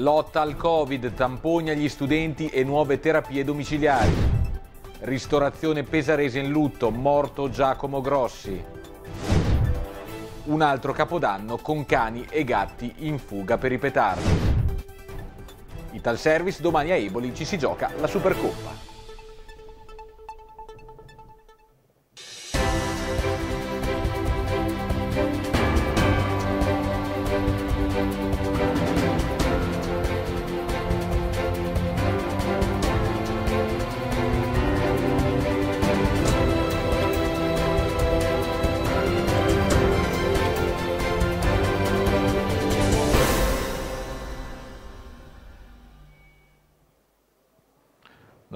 Lotta al Covid, tamponi agli studenti e nuove terapie domiciliari. Ristorazione pesarese in lutto, morto Giacomo Grossi. Un altro capodanno con cani e gatti in fuga per i petardi. Ital Service domani a Eboli ci si gioca la Supercoppa.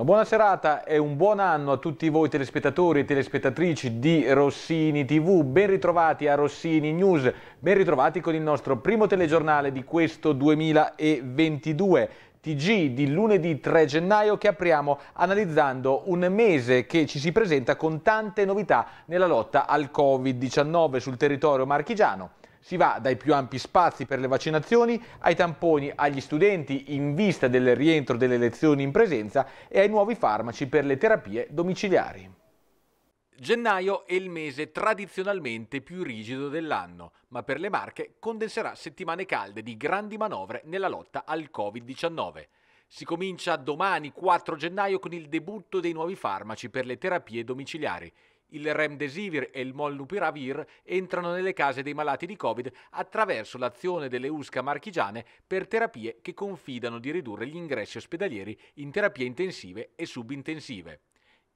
Una buona serata e un buon anno a tutti voi telespettatori e telespettatrici di Rossini TV. Ben ritrovati a Rossini News, ben ritrovati con il nostro primo telegiornale di questo 2022. TG di lunedì 3 gennaio che apriamo analizzando un mese che ci si presenta con tante novità nella lotta al Covid-19 sul territorio marchigiano si va dai più ampi spazi per le vaccinazioni ai tamponi agli studenti in vista del rientro delle lezioni in presenza e ai nuovi farmaci per le terapie domiciliari. Gennaio è il mese tradizionalmente più rigido dell'anno, ma per le Marche condenserà settimane calde di grandi manovre nella lotta al Covid-19. Si comincia domani 4 gennaio con il debutto dei nuovi farmaci per le terapie domiciliari il Remdesivir e il Molnupiravir entrano nelle case dei malati di Covid attraverso l'azione delle USCA marchigiane per terapie che confidano di ridurre gli ingressi ospedalieri in terapie intensive e subintensive.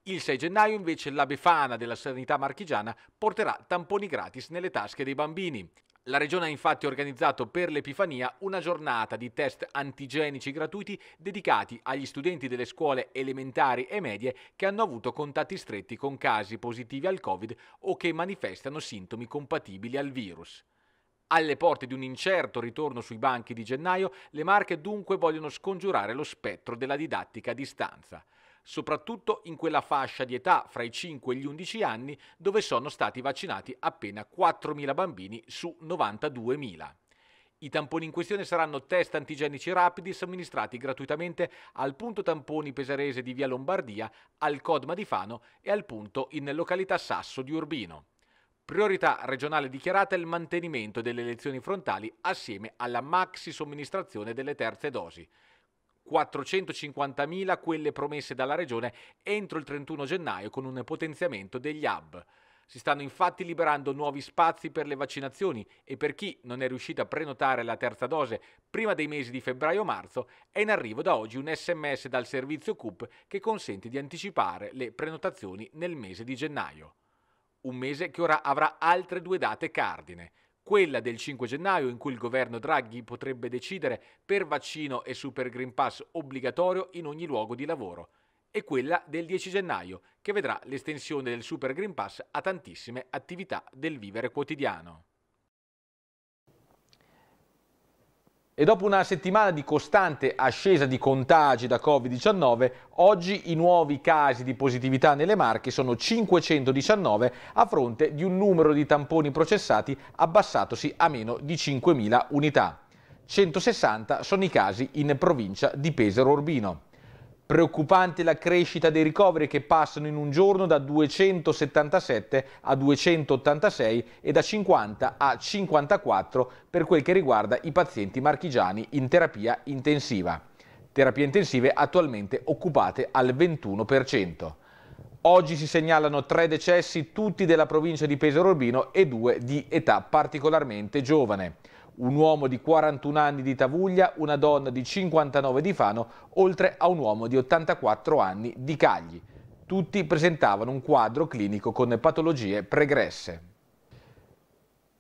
Il 6 gennaio invece la Befana della Sanità Marchigiana porterà tamponi gratis nelle tasche dei bambini. La regione ha infatti organizzato per l'Epifania una giornata di test antigenici gratuiti dedicati agli studenti delle scuole elementari e medie che hanno avuto contatti stretti con casi positivi al Covid o che manifestano sintomi compatibili al virus. Alle porte di un incerto ritorno sui banchi di gennaio, le Marche dunque vogliono scongiurare lo spettro della didattica a distanza soprattutto in quella fascia di età fra i 5 e gli 11 anni dove sono stati vaccinati appena 4.000 bambini su 92.000. I tamponi in questione saranno test antigenici rapidi somministrati gratuitamente al punto tamponi pesarese di Via Lombardia, al Codma di Fano e al punto in località Sasso di Urbino. Priorità regionale dichiarata è il mantenimento delle elezioni frontali assieme alla maxi somministrazione delle terze dosi. 450.000 quelle promesse dalla Regione entro il 31 gennaio con un potenziamento degli hub. Si stanno infatti liberando nuovi spazi per le vaccinazioni e per chi non è riuscito a prenotare la terza dose prima dei mesi di febbraio-marzo è in arrivo da oggi un sms dal servizio CUP che consente di anticipare le prenotazioni nel mese di gennaio. Un mese che ora avrà altre due date cardine, quella del 5 gennaio in cui il governo Draghi potrebbe decidere per vaccino e Super Green Pass obbligatorio in ogni luogo di lavoro, e quella del 10 gennaio, che vedrà l'estensione del Super Green Pass a tantissime attività del vivere quotidiano. E dopo una settimana di costante ascesa di contagi da Covid-19, oggi i nuovi casi di positività nelle Marche sono 519 a fronte di un numero di tamponi processati abbassatosi a meno di 5.000 unità. 160 sono i casi in provincia di Pesaro Urbino. Preoccupante la crescita dei ricoveri che passano in un giorno da 277 a 286 e da 50 a 54 per quel che riguarda i pazienti marchigiani in terapia intensiva. Terapie intensive attualmente occupate al 21%. Oggi si segnalano tre decessi, tutti della provincia di Pesaro Urbino e due di età particolarmente giovane un uomo di 41 anni di Tavuglia, una donna di 59 di Fano, oltre a un uomo di 84 anni di Cagli. Tutti presentavano un quadro clinico con patologie pregresse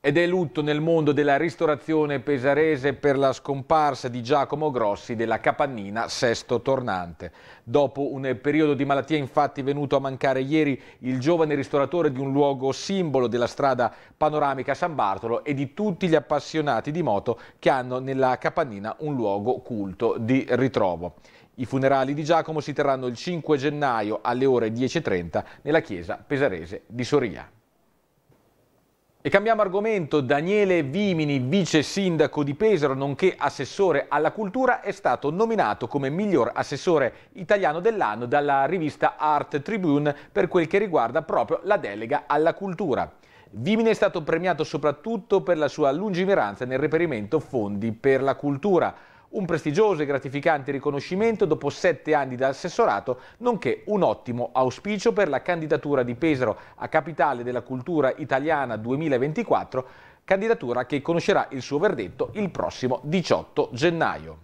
ed è lutto nel mondo della ristorazione pesarese per la scomparsa di Giacomo Grossi della capannina Sesto Tornante. Dopo un periodo di malattia infatti venuto a mancare ieri il giovane ristoratore di un luogo simbolo della strada panoramica San Bartolo e di tutti gli appassionati di moto che hanno nella capannina un luogo culto di ritrovo. I funerali di Giacomo si terranno il 5 gennaio alle ore 10.30 nella chiesa pesarese di Soria. E cambiamo argomento, Daniele Vimini, vice sindaco di Pesaro, nonché assessore alla cultura, è stato nominato come miglior assessore italiano dell'anno dalla rivista Art Tribune per quel che riguarda proprio la delega alla cultura. Vimini è stato premiato soprattutto per la sua lungimiranza nel reperimento fondi per la cultura. Un prestigioso e gratificante riconoscimento dopo sette anni da assessorato, nonché un ottimo auspicio per la candidatura di Pesaro a Capitale della Cultura Italiana 2024, candidatura che conoscerà il suo verdetto il prossimo 18 gennaio.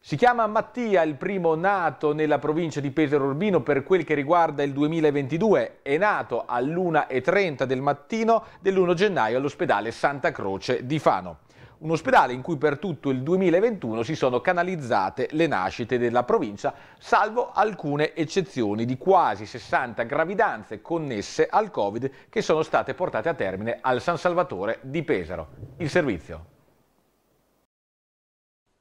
Si chiama Mattia, il primo nato nella provincia di Pesaro Urbino per quel che riguarda il 2022. È nato all'1.30 del mattino dell'1 gennaio all'ospedale Santa Croce di Fano un ospedale in cui per tutto il 2021 si sono canalizzate le nascite della provincia, salvo alcune eccezioni di quasi 60 gravidanze connesse al Covid che sono state portate a termine al San Salvatore di Pesaro. Il servizio.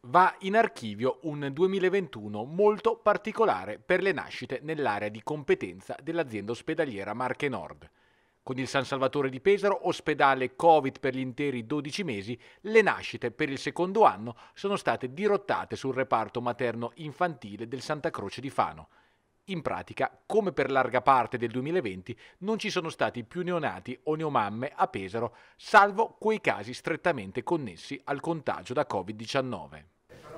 Va in archivio un 2021 molto particolare per le nascite nell'area di competenza dell'azienda ospedaliera Marche Nord. Con il San Salvatore di Pesaro, ospedale Covid per gli interi 12 mesi, le nascite per il secondo anno sono state dirottate sul reparto materno-infantile del Santa Croce di Fano. In pratica, come per larga parte del 2020, non ci sono stati più neonati o neomamme a Pesaro, salvo quei casi strettamente connessi al contagio da Covid-19.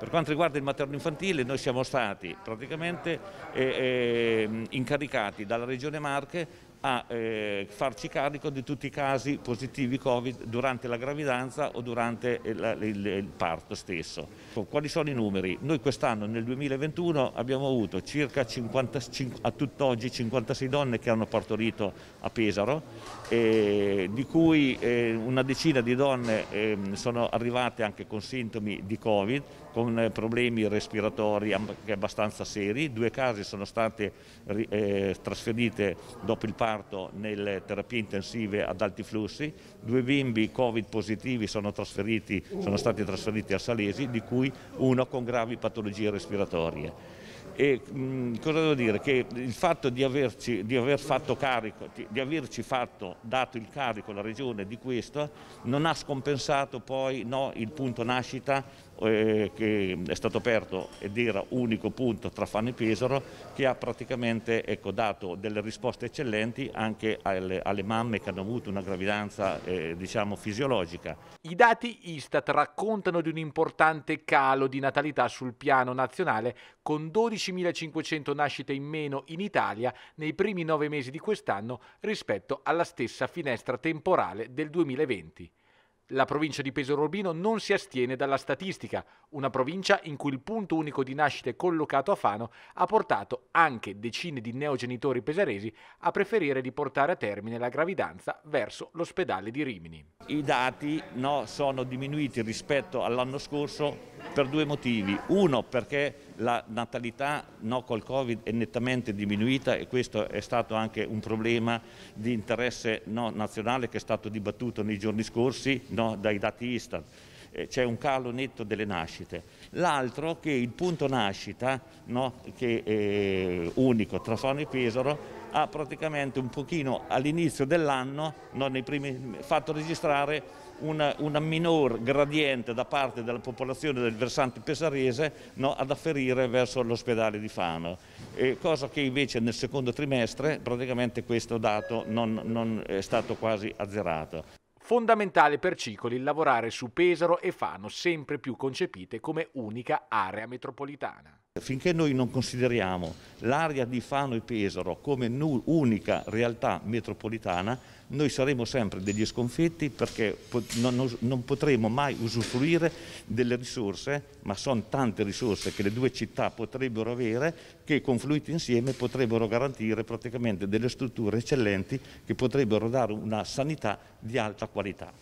Per quanto riguarda il materno infantile noi siamo stati praticamente eh, eh, incaricati dalla Regione Marche a eh, farci carico di tutti i casi positivi Covid durante la gravidanza o durante eh, il, il, il parto stesso. Quali sono i numeri? Noi quest'anno nel 2021 abbiamo avuto circa 50, a tutt'oggi 56 donne che hanno partorito a Pesaro, eh, di cui eh, una decina di donne ehm, sono arrivate anche con sintomi di Covid con eh, problemi respiratori abbastanza seri, due case sono state eh, trasferite dopo il parto nelle terapie intensive ad alti flussi, due bimbi covid positivi sono, trasferiti, sono stati trasferiti a Salesi, di cui uno con gravi patologie respiratorie. E, mh, cosa devo dire? Che il fatto di, averci, di aver fatto carico, di averci fatto, dato il carico alla Regione di questo non ha scompensato poi no, il punto nascita eh, che è stato aperto ed era unico punto tra Fanno e Pesaro che ha praticamente ecco, dato delle risposte eccellenti anche alle, alle, mamme che hanno avuto una gravidanza eh, diciamo fisiologica. I dati Istat raccontano di un importante calo di natalità sul piano nazionale con 12.500 nascite in meno in Italia nei primi nove mesi di quest'anno rispetto alla stessa finestra temporale del 2020. La provincia di Pesaro Urbino non si astiene dalla statistica, una provincia in cui il punto unico di nascita collocato a Fano ha portato anche decine di neogenitori pesaresi a preferire di portare a termine la gravidanza verso l'ospedale di Rimini. I dati no, sono diminuiti rispetto all'anno scorso per due motivi. Uno perché la natalità no col Covid è nettamente diminuita e questo è stato anche un problema di interesse no, nazionale che è stato dibattuto nei giorni scorsi no, dai dati Istat eh, c'è un calo netto delle nascite. L'altro che il punto nascita, no, che è unico tra Fano e Pesaro, ha praticamente un pochino all'inizio dell'anno, no, primi, fatto registrare una, una minor gradiente da parte della popolazione del versante pesarese no, ad afferire verso l'ospedale di Fano, e cosa che invece nel secondo trimestre praticamente questo dato non, non è stato quasi azzerato. Fondamentale per Cicoli lavorare su Pesaro e Fano sempre più concepite come unica area metropolitana. Finché noi non consideriamo l'area di Fano e Pesaro come unica realtà metropolitana, noi saremo sempre degli sconfitti perché non, potremo mai usufruire delle risorse, ma sono tante risorse che le due città potrebbero avere, che confluite insieme potrebbero garantire praticamente delle strutture eccellenti che potrebbero dare una sanità di alta qualità.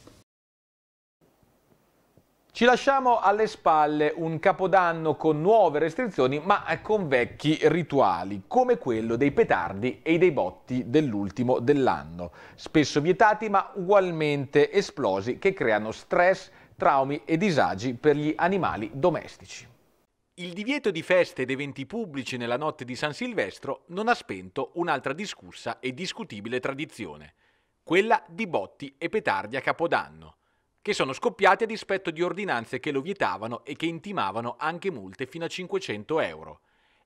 Ci lasciamo alle spalle un capodanno con nuove restrizioni ma con vecchi rituali, come quello dei petardi e dei botti dell'ultimo dell'anno, spesso vietati ma ugualmente esplosi che creano stress, traumi e disagi per gli animali domestici. Il divieto di feste ed eventi pubblici nella notte di San Silvestro non ha spento un'altra discussa e discutibile tradizione, quella di botti e petardi a Capodanno che sono scoppiati a dispetto di ordinanze che lo vietavano e che intimavano anche multe fino a 500 euro.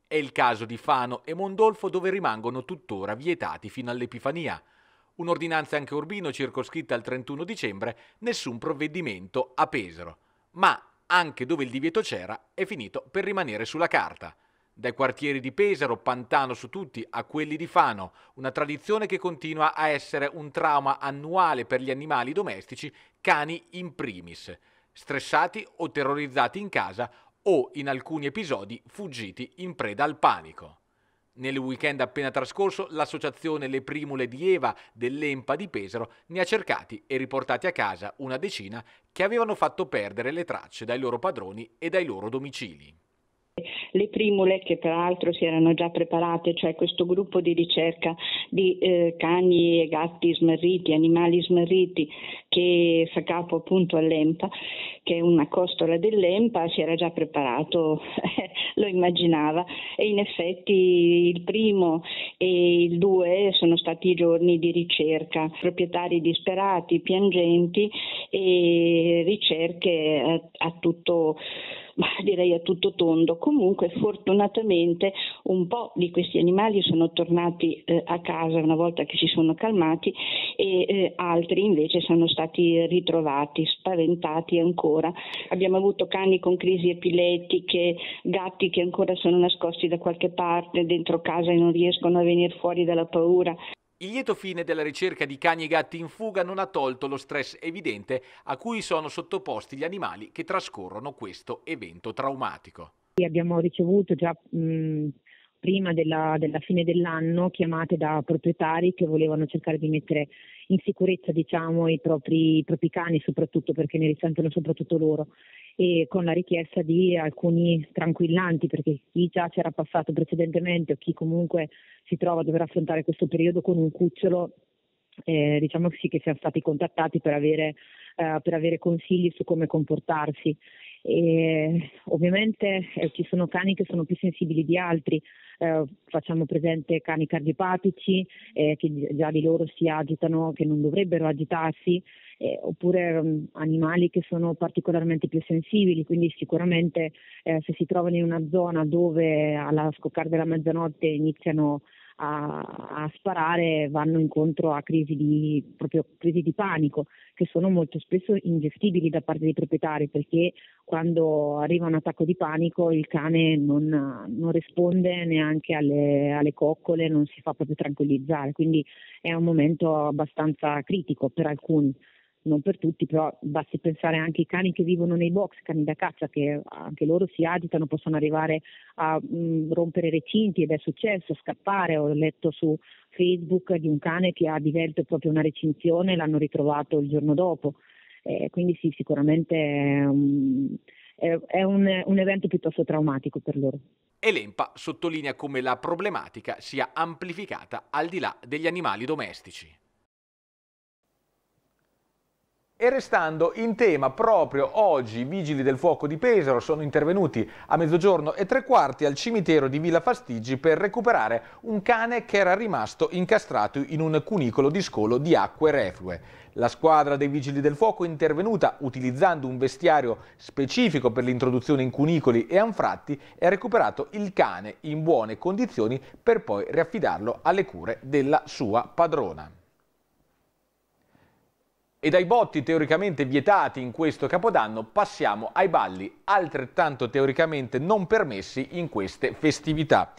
È il caso di Fano e Mondolfo dove rimangono tuttora vietati fino all'Epifania. Un'ordinanza anche Urbino circoscritta al 31 dicembre, nessun provvedimento a Pesaro. Ma anche dove il divieto c'era, è finito per rimanere sulla carta. Dai quartieri di Pesaro, Pantano su tutti, a quelli di Fano, una tradizione che continua a essere un trauma annuale per gli animali domestici, cani in primis, stressati o terrorizzati in casa o, in alcuni episodi, fuggiti in preda al panico. Nel weekend appena trascorso, l'associazione Le Primule di Eva dell'Empa di Pesaro ne ha cercati e riportati a casa una decina che avevano fatto perdere le tracce dai loro padroni e dai loro domicili. Le primule che peraltro si erano già preparate, cioè questo gruppo di ricerca di eh, cani e gatti smarriti, animali smarriti che fa capo appunto all'EMPA, che è una costola dell'EMPA, si era già preparato, lo immaginava e in effetti il primo e il due sono stati giorni di ricerca, proprietari disperati, piangenti e ricerche a, a tutto direi a tutto tondo. Comunque fortunatamente un po' di questi animali sono tornati eh, a casa una volta che si sono calmati e eh, altri invece sono stati stati ritrovati, spaventati ancora. Abbiamo avuto cani con crisi epilettiche, gatti che ancora sono nascosti da qualche parte dentro casa e non riescono a venire fuori dalla paura. Il lieto fine della ricerca di cani e gatti in fuga non ha tolto lo stress evidente a cui sono sottoposti gli animali che trascorrono questo evento traumatico. Abbiamo ricevuto già mh, prima della, della fine dell'anno chiamate da proprietari che volevano cercare di mettere in sicurezza diciamo, i, propri, i propri cani, soprattutto perché ne risentono soprattutto loro, e con la richiesta di alcuni tranquillanti, perché chi già c'era passato precedentemente o chi comunque si trova a dover affrontare questo periodo con un cucciolo eh, diciamo sì che siamo stati contattati per avere, eh, per avere, consigli su come comportarsi e ovviamente eh, ci sono cani che sono più sensibili di altri, eh, facciamo presente cani cardiopatici eh, che già di loro si agitano, che non dovrebbero agitarsi, eh, oppure um, animali che sono particolarmente più sensibili, quindi sicuramente eh, se si trovano in una zona dove alla scoccare della mezzanotte iniziano a a, a sparare vanno incontro a crisi di, proprio crisi di panico che sono molto spesso ingestibili da parte dei proprietari perché quando arriva un attacco di panico il cane non, non risponde neanche alle, alle, coccole, non si fa proprio tranquillizzare, quindi è un momento abbastanza critico per alcuni non per tutti, però basti pensare anche ai cani che vivono nei box, cani da caccia che anche loro si agitano, possono arrivare a mh, mm, rompere recinti ed è successo, scappare. Ho letto su Facebook di un cane che ha divelto proprio una recinzione e l'hanno ritrovato il giorno dopo. Eh, quindi sì, sicuramente mm, è, è un, un evento piuttosto traumatico per loro. E l'EMPA sottolinea come la problematica sia amplificata al di là degli animali domestici. E restando in tema, proprio oggi i vigili del fuoco di Pesaro sono intervenuti a mezzogiorno e tre quarti al cimitero di Villa Fastigi per recuperare un cane che era rimasto incastrato in un cunicolo di scolo di acque reflue. La squadra dei vigili del fuoco è intervenuta utilizzando un vestiario specifico per l'introduzione in cunicoli e anfratti e ha recuperato il cane in buone condizioni per poi riaffidarlo alle cure della sua padrona. E dai botti teoricamente vietati in questo capodanno passiamo ai balli altrettanto teoricamente non permessi in queste festività.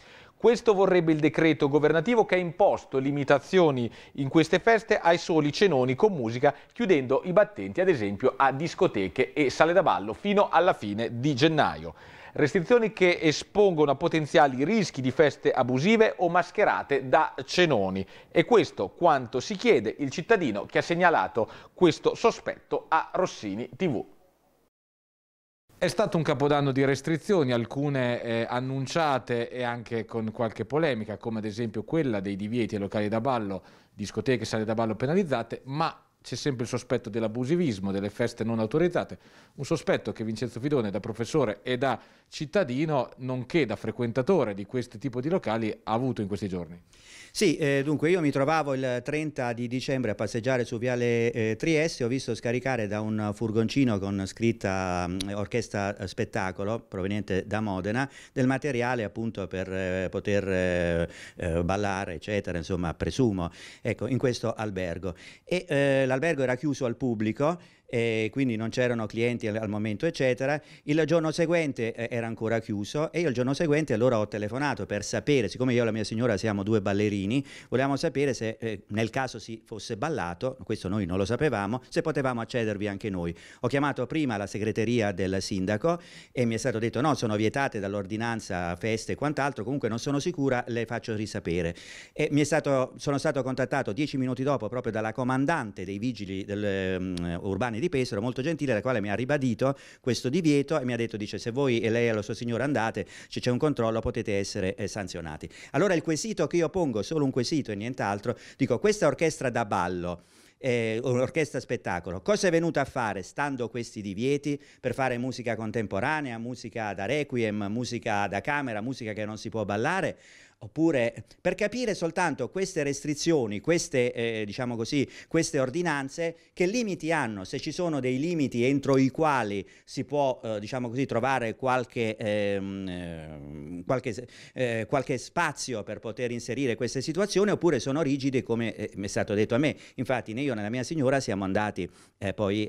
Questo vorrebbe il decreto governativo che ha imposto limitazioni in queste feste ai soli cenoni con musica, chiudendo i battenti ad esempio a discoteche e sale da ballo fino alla fine di gennaio. Restrizioni che espongono a potenziali rischi di feste abusive o mascherate da cenoni. E questo quanto si chiede il cittadino che ha segnalato questo sospetto a Rossini TV. È stato un capodanno di restrizioni, alcune eh, annunciate e anche con qualche polemica, come ad esempio quella dei divieti ai locali da ballo, discoteche e sale da ballo penalizzate, ma c'è sempre il sospetto dell'abusivismo, delle feste non autorizzate, un sospetto che Vincenzo Fidone da professore e da cittadino, nonché da frequentatore di questo tipo di locali, ha avuto in questi giorni. Sì, eh, dunque io mi trovavo il 30 di dicembre a passeggiare su Viale eh, Trieste, ho visto scaricare da un furgoncino con scritta mh, mm, orchestra spettacolo proveniente da Modena del materiale appunto per eh, poter eh, eh, ballare eccetera, insomma presumo, ecco in questo albergo. E eh, l'albergo era chiuso al pubblico eh, quindi non c'erano clienti al, al, momento, eccetera. Il giorno seguente eh, era ancora chiuso e io il giorno seguente allora ho telefonato per sapere, siccome io e la mia signora siamo due ballerini, volevamo sapere se eh, nel caso si fosse ballato, questo noi non lo sapevamo, se potevamo accedervi anche noi. Ho chiamato prima la segreteria del sindaco e mi è stato detto no, sono vietate dall'ordinanza feste e quant'altro, comunque non sono sicura, le faccio risapere. E mi è stato, sono stato contattato dieci minuti dopo proprio dalla comandante dei vigili del, um, urbani di Pesaro, molto gentile, la quale mi ha ribadito questo divieto e mi ha detto, dice, se voi e lei e la sua signora andate, se c'è un controllo potete essere eh, sanzionati. Allora il quesito che io pongo, solo un quesito e nient'altro, dico, questa orchestra da ballo, eh, un'orchestra spettacolo. Cosa è venuta a fare stando questi divieti per fare musica contemporanea, musica da requiem, musica da camera, musica che non si può ballare? Oppure per capire soltanto queste restrizioni, queste, eh, diciamo così, queste ordinanze, che limiti hanno, se ci sono dei limiti entro i quali si può eh, diciamo così, trovare qualche, ehm, eh, qualche, eh, qualche, spazio per poter inserire queste situazioni, oppure sono rigide come eh, mi è stato detto a me. Infatti né io né la mia signora siamo andati eh, poi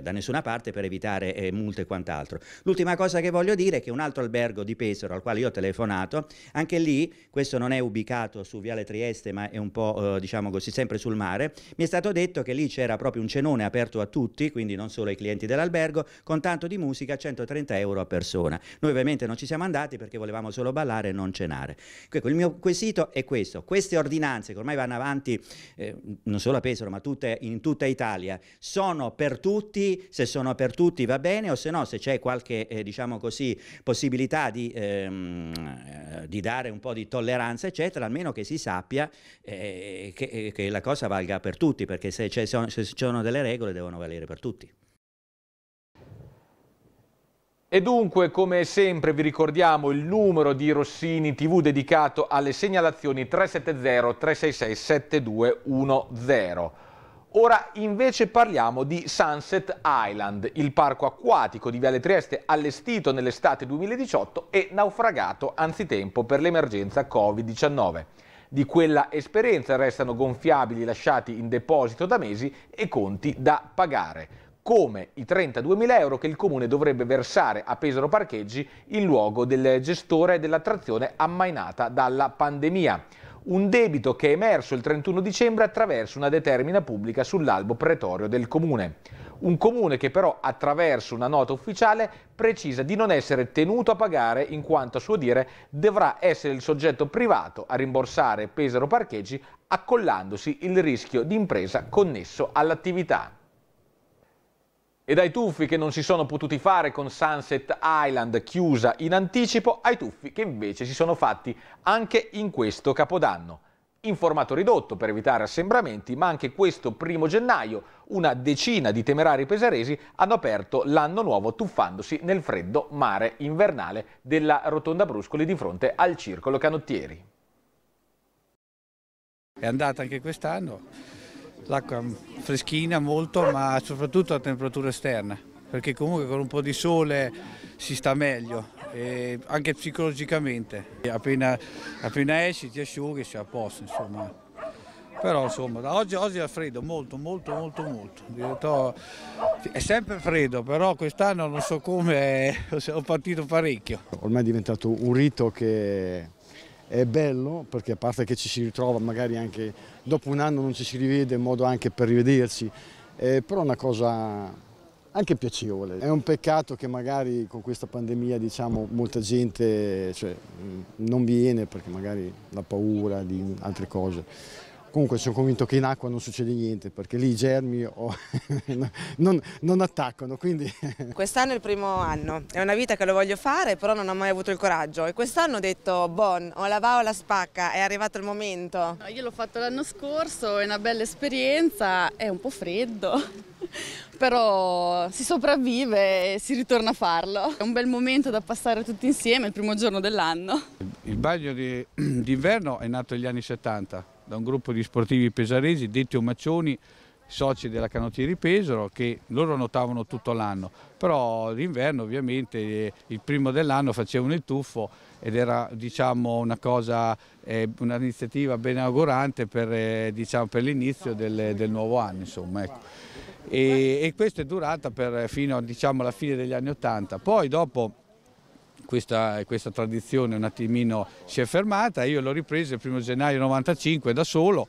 da nessuna parte per evitare multe e quant'altro. L'ultima cosa che voglio dire è che un altro albergo di Pesaro al quale io ho telefonato, anche lì questo non è ubicato su Viale Trieste ma è un po' eh, diciamo così sempre sul mare, mi è stato detto che lì c'era proprio un cenone aperto a tutti, quindi non solo ai clienti dell'albergo, con tanto di musica 130 euro a persona. Noi ovviamente non ci siamo andati perché volevamo solo ballare e non cenare. Ecco, il mio quesito è questo, queste ordinanze che ormai vanno avanti eh, non solo a Pesaro ma tutte, in tutta Italia, sono per tutti, se sono per tutti va bene o se no se c'è qualche eh, diciamo così possibilità di, ehm, eh, di dare un po' di di tolleranza, eccetera, almeno che si sappia eh, che, eh, che, la cosa valga per tutti, perché se ci sono, sono delle regole devono valere per tutti. E dunque, come sempre, vi ricordiamo il numero di Rossini TV dedicato alle segnalazioni 370 366 7210. Ora invece parliamo di Sunset Island, il parco acquatico di Viale Trieste allestito nell'estate 2018 e naufragato anzitempo per l'emergenza Covid-19. Di quella esperienza restano gonfiabili lasciati in deposito da mesi e conti da pagare come i 32.000 euro che il Comune dovrebbe versare a Pesaro Parcheggi in luogo del gestore dell'attrazione ammainata dalla pandemia un debito che è emerso il 31 dicembre attraverso una determina pubblica sull'albo pretorio del comune. Un comune che però attraverso una nota ufficiale precisa di non essere tenuto a pagare in quanto a suo dire dovrà essere il soggetto privato a rimborsare Pesaro Parcheggi accollandosi il rischio di impresa connesso all'attività e dai tuffi che non si sono potuti fare con Sunset Island chiusa in anticipo ai tuffi che invece si sono fatti anche in questo capodanno. In formato ridotto per evitare assembramenti, ma anche questo primo gennaio una decina di temerari pesaresi hanno aperto l'anno nuovo tuffandosi nel freddo mare invernale della Rotonda Bruscoli di fronte al Circolo Canottieri. È andata anche quest'anno L'acqua freschina molto, ma soprattutto a temperatura esterna, perché comunque con un po' di sole si sta meglio, anche psicologicamente. Appena, appena, esci, ti asciughi, sei a posto, insomma. Però insomma, da oggi, oggi è freddo, molto, molto, molto, molto. è sempre freddo, però quest'anno non so come, sono partito parecchio. Ormai è diventato un rito che è bello perché a parte che ci si ritrova magari anche dopo un anno non ci si rivede, in modo anche per rivederci, eh, però è una cosa anche piacevole. È un peccato che magari con questa pandemia diciamo, molta gente cioè, non viene perché magari la paura di altre cose. Comunque sono convinto che in acqua non succede niente perché lì i germi oh, non, non, attaccano. Quest'anno è il primo anno, è una vita che lo voglio fare però non ho mai avuto il coraggio e quest'anno ho detto bon, o la va o la spacca, è arrivato il momento. No, io l'ho fatto l'anno scorso, è una bella esperienza, è un po' freddo però si sopravvive e si ritorna a farlo. È un bel momento da passare tutti insieme, il primo giorno dell'anno. Il bagno d'inverno è nato negli anni 70 da un gruppo di sportivi pesaresi, detti Omaccioni, soci della di Pesaro che loro nuotavano tutto l'anno, però d'inverno ovviamente eh, il primo dell'anno facevano il tuffo ed era diciamo, una eh, un'iniziativa benaugurante per, eh, diciamo, per l'inizio del, del, nuovo anno. Insomma, ecco. e, e, questo è durato per, fino diciamo, alla fine degli anni Ottanta. Poi dopo questa, questa tradizione un attimino si è fermata, io l'ho ripresa il primo gennaio 1995 da solo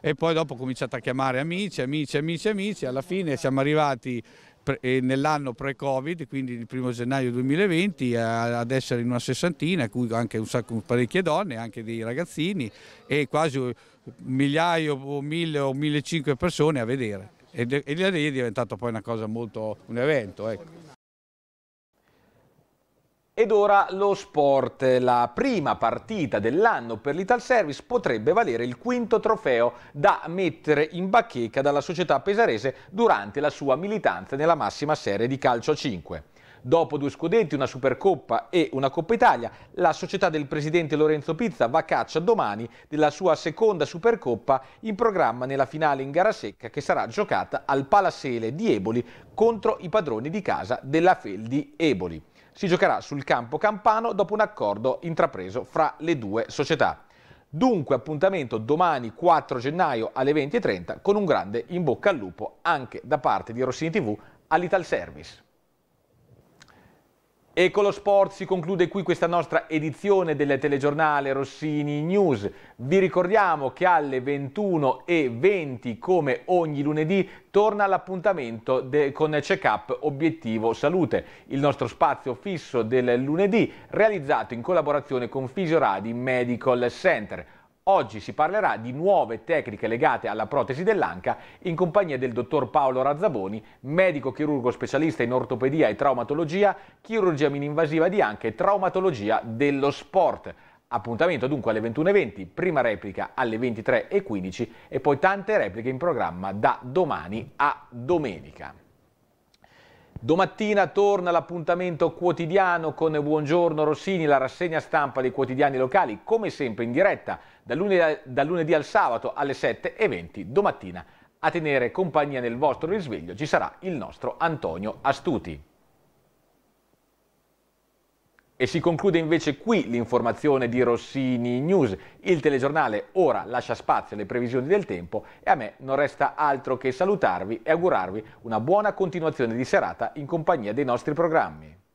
e poi dopo ho cominciato a chiamare amici, amici, amici, amici, alla fine siamo arrivati eh, nell'anno pre-Covid, quindi il primo gennaio 2020, ad essere in una sessantina, a cui anche un sacco, parecchie donne, anche dei ragazzini e quasi un migliaio o mille o millecinque persone a vedere. E, e lì è diventato poi una cosa molto, un evento. Ecco. Ed ora lo sport. La prima partita dell'anno per l'Ital Service potrebbe valere il quinto trofeo da mettere in bacheca dalla società pesarese durante la sua militanza nella massima serie di calcio a 5. Dopo due scudetti, una Supercoppa e una Coppa Italia, la società del presidente Lorenzo Pizza va a caccia domani della sua seconda Supercoppa in programma nella finale in gara secca che sarà giocata al Palasele di Eboli contro i padroni di casa della Fel di Eboli si giocherà sul campo campano dopo un accordo intrapreso fra le due società. Dunque appuntamento domani 4 gennaio alle 20.30 con un grande in bocca al lupo anche da parte di Rossini TV all'Ital Service. E con lo sport si conclude qui questa nostra edizione del telegiornale Rossini News. Vi ricordiamo che alle 21.20, come ogni lunedì, torna l'appuntamento con Check-up Obiettivo Salute, il nostro spazio fisso del lunedì, realizzato in collaborazione con Fisioradi Medical Center. Oggi si parlerà di nuove tecniche legate alla protesi dell'anca in compagnia del dottor Paolo Razzaboni, medico chirurgo specialista in ortopedia e traumatologia, chirurgia mininvasiva di anca e traumatologia dello sport. Appuntamento dunque alle 21.20, prima replica alle 23.15 e poi tante repliche in programma da domani a domenica. Domattina torna l'appuntamento quotidiano con Buongiorno Rossini, la rassegna stampa dei quotidiani locali, come sempre in diretta dal lunedì, dal lunedì al sabato alle 7.20 domattina. A tenere compagnia nel vostro risveglio ci sarà il nostro Antonio Astuti. E si conclude invece qui l'informazione di Rossini News. Il telegiornale ora lascia spazio alle previsioni del tempo e a me non resta altro che salutarvi e augurarvi una buona continuazione di serata in compagnia dei nostri programmi.